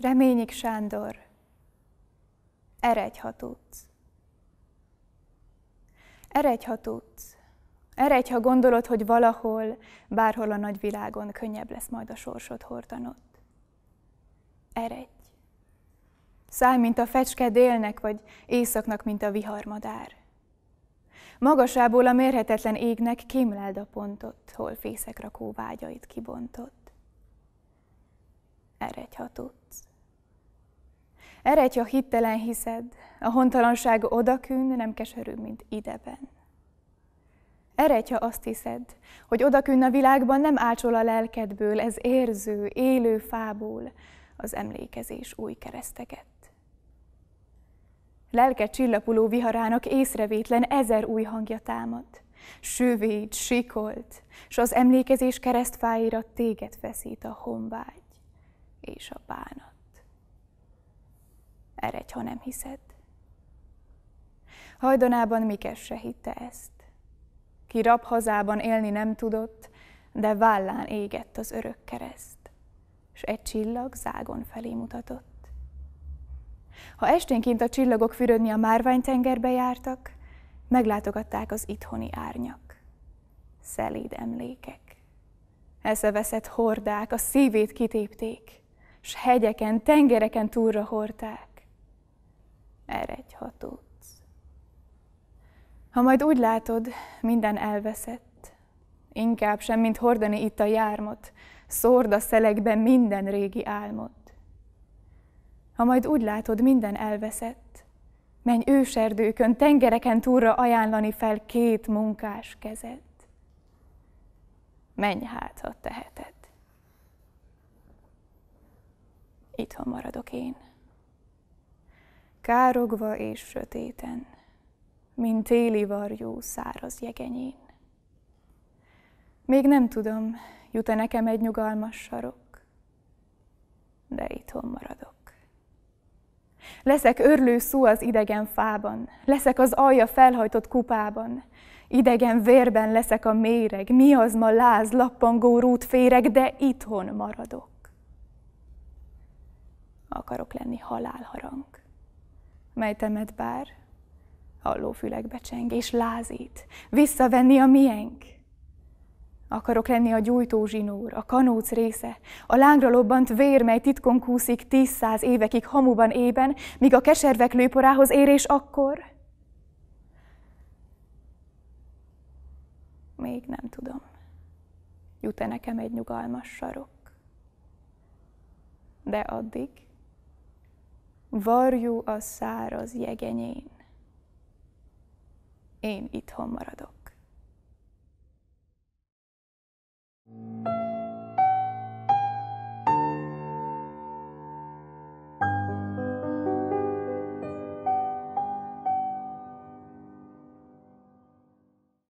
Reményik Sándor, eredj, ha tudsz. Eredj, ha tudsz. Eredj, ha gondolod, hogy valahol, bárhol a nagyvilágon könnyebb lesz majd a sorsod hordanod. Eredj. Száj, mint a fecske délnek, vagy éjszaknak, mint a viharmadár. Magasából a mérhetetlen égnek kémleld a pontot, hol fészekrakó vágyait kibontott. Eredj, ha tudsz. Eredj, ha hittelen hiszed, a hontalanság odakűn nem keserű, mint ideben. Eredj, ha azt hiszed, hogy odakűn a világban nem ácsol a lelkedből, ez érző, élő fából az emlékezés új kereszteket. Lelke csillapuló viharának észrevétlen ezer új hangja támad. Sűvét, sikolt, s az emlékezés keresztfáira téged feszít a honvágy és a bánat. Eredj, ha nem hiszed. Hajdanában Mikes se hitte ezt. Ki hazában élni nem tudott, de vállán égett az örök kereszt, s egy csillag zágon felé mutatott. Ha esténként a csillagok fürödni a márványtengerbe jártak, meglátogatták az itthoni árnyak. Szelíd emlékek. Eszeveszett hordák, a szívét kitépték, s hegyeken, tengereken túlra hordták. Erre egy hatódsz. Ha majd úgy látod, minden elveszett, inkább sem, mint hordani itt a jármot, szórd a szelekben minden régi álmot. Ha majd úgy látod, minden elveszett, menj őserdőkön, tengereken túlra ajánlani fel két munkás kezet. Menj hát, ha teheted. itthon maradok én. Károgva és sötéten, mint téli varjú száraz jegenyén. Még nem tudom, jut-e nekem egy nyugalmas sarok, de itthon maradok. Leszek örlő szó az idegen fában, leszek az alja felhajtott kupában, idegen vérben leszek a méreg, mi az ma láz, lappangó rút féreg, de itthon maradok akarok lenni halálharang, mely temet bár, halló fülekbe cseng és lázít, visszavenni a miénk. Akarok lenni a gyújtó zsinór, a kanóc része, a lángra lobbant vér, mely titkon kúszik tízszáz évekig hamuban ében, míg a keservek lőporához ér, és akkor... Még nem tudom. Jut-e nekem egy nyugalmas sarok? De addig varjú a száraz jegenyén. Én itthon maradok.